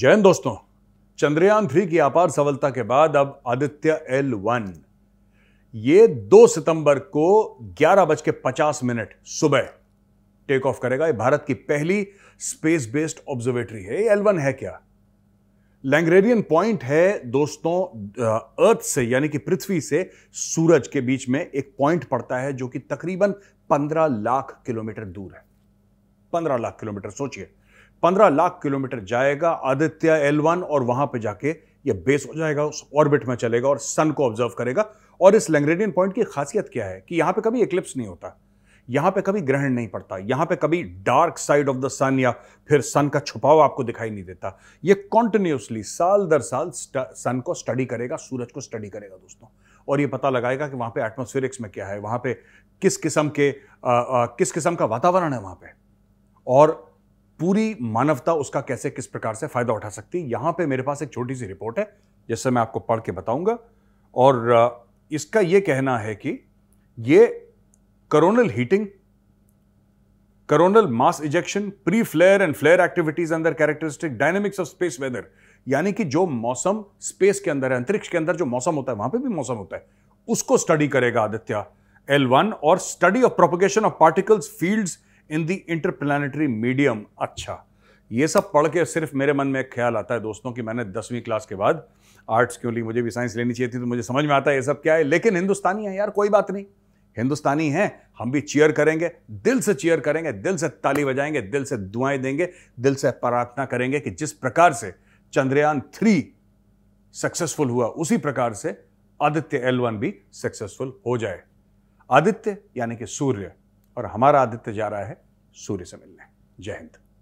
जैन दोस्तों चंद्रयान थ्री की अपार सफलता के बाद अब आदित्य एल वन ये दो सितंबर को ग्यारह बज के पचास मिनट सुबह टेक ऑफ करेगा ये भारत की पहली स्पेस बेस्ड ऑब्जर्वेटरी है एल वन है क्या लैंग्रेडियन पॉइंट है दोस्तों अर्थ से यानी कि पृथ्वी से सूरज के बीच में एक पॉइंट पड़ता है जो कि तकरीबन पंद्रह लाख किलोमीटर दूर है पंद्रह लाख किलोमीटर सोचिए पंद्रह लाख किलोमीटर जाएगा आदित्य एल वन और वहां पे जाके ये बेस हो जाएगा उस ऑर्बिट में चलेगा और सन को ऑब्जर्व करेगा और इस लैंग्रेडियन पॉइंट की खासियत क्या है कि यहां पे कभी इक्लिप्स नहीं होता यहां पे कभी ग्रहण नहीं पड़ता यहां पे कभी dark side of the sun या फिर सन का छुपाव आपको दिखाई नहीं देता ये कॉन्टिन्यूसली साल दर साल सन को स्टडी करेगा सूरज को स्टडी करेगा दोस्तों और ये पता लगाएगा कि वहां पे एटमोस्फेरिक्स में क्या है वहां पे किस किस्म के आ, आ, किस किस्म का वातावरण है वहां पे और पूरी मानवता उसका कैसे किस प्रकार से फायदा उठा सकती है यहां पे मेरे पास एक छोटी सी रिपोर्ट है जिससे मैं आपको पढ़ के बताऊंगा और इसका यह कहना है कि ये coronal heating coronal mass ejection pre flare and flare activities अंदर characteristic dynamics of space weather यानी कि जो मौसम स्पेस के अंदर है अंतरिक्ष के अंदर जो मौसम होता है वहां पे भी मौसम होता है उसको स्टडी करेगा आदित्य एल वन और study of propagation of particles fields in the interplanetary medium अच्छा ये सब पढ़ के सिर्फ मेरे मन में एक ख्याल आता है दोस्तों कि मैंने दसवीं क्लास के बाद आर्ट्स क्यों ली मुझे भी साइंस लेनी चाहिए थी तो मुझे समझ में आता है ये सब क्या है लेकिन हिंदुस्तानी है यार कोई बात नहीं हिंदुस्तानी हैं हम भी चीयर करेंगे दिल से चीयर करेंगे दिल से ताली बजाएंगे दिल से दुआएं देंगे दिल से प्रार्थना करेंगे कि जिस प्रकार से चंद्रयान थ्री सक्सेसफुल हुआ उसी प्रकार से आदित्य एल वन भी सक्सेसफुल हो जाए आदित्य यानी कि सूर्य और हमारा आदित्य जा रहा है सूर्य से मिलने जय हिंद